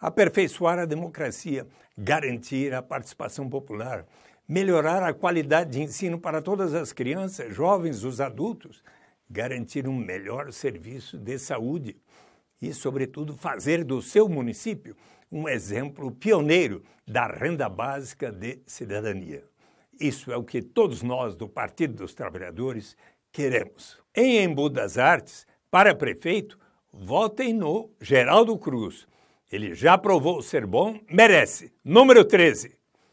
aperfeiçoar a democracia, garantir a participação popular, melhorar a qualidade de ensino para todas as crianças, jovens, os adultos, garantir um melhor serviço de saúde e, sobretudo, fazer do seu município um exemplo pioneiro da renda básica de cidadania. Isso é o que todos nós do Partido dos Trabalhadores queremos. Em Embu das Artes, para prefeito, votem no Geraldo Cruz. Ele já provou ser bom, merece. Número 13.